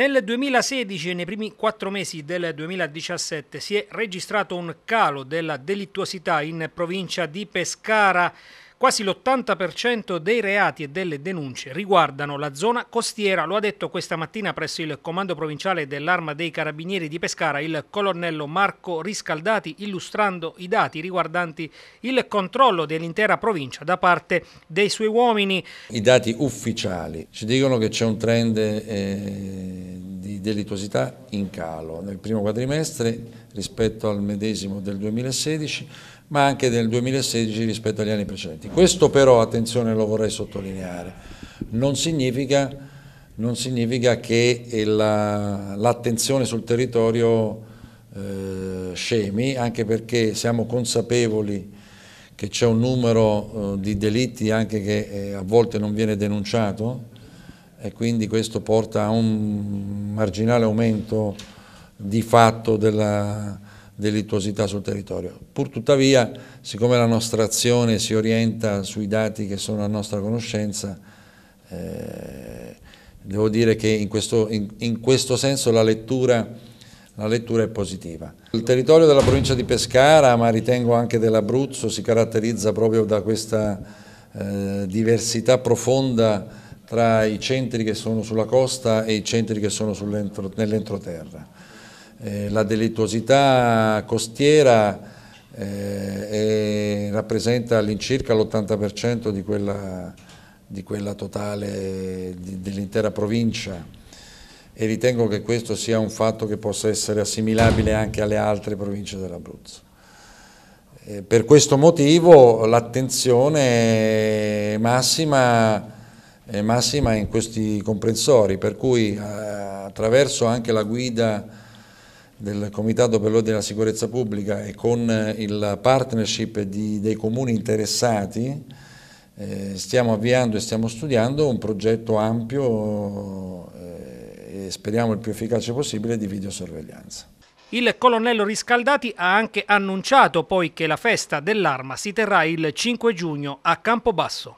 Nel 2016 e nei primi quattro mesi del 2017 si è registrato un calo della delittuosità in provincia di Pescara. Quasi l'80% dei reati e delle denunce riguardano la zona costiera, lo ha detto questa mattina presso il comando provinciale dell'Arma dei Carabinieri di Pescara il colonnello Marco Riscaldati, illustrando i dati riguardanti il controllo dell'intera provincia da parte dei suoi uomini. I dati ufficiali ci dicono che c'è un trend eh di delittuosità in calo nel primo quadrimestre rispetto al medesimo del 2016, ma anche nel 2016 rispetto agli anni precedenti. Questo però, attenzione, lo vorrei sottolineare, non significa, non significa che l'attenzione la, sul territorio eh, scemi, anche perché siamo consapevoli che c'è un numero eh, di delitti anche che eh, a volte non viene denunciato, e quindi questo porta a un marginale aumento di fatto della delittuosità sul territorio. Purtuttavia, siccome la nostra azione si orienta sui dati che sono a nostra conoscenza, eh, devo dire che in questo, in, in questo senso la lettura, la lettura è positiva. Il territorio della provincia di Pescara, ma ritengo anche dell'Abruzzo, si caratterizza proprio da questa eh, diversità profonda tra i centri che sono sulla costa e i centri che sono nell'entroterra. Eh, la delittuosità costiera eh, rappresenta all'incirca l'80% di di quella totale dell'intera provincia e ritengo che questo sia un fatto che possa essere assimilabile anche alle altre province dell'Abruzzo. Eh, per questo motivo l'attenzione massima massima in questi comprensori, per cui eh, attraverso anche la guida del Comitato per l'Ordine della Sicurezza Pubblica e con eh, il partnership di, dei comuni interessati eh, stiamo avviando e stiamo studiando un progetto ampio e speriamo il più efficace possibile di videosorveglianza. Il colonnello Riscaldati ha anche annunciato poi che la festa dell'arma si terrà il 5 giugno a Campobasso.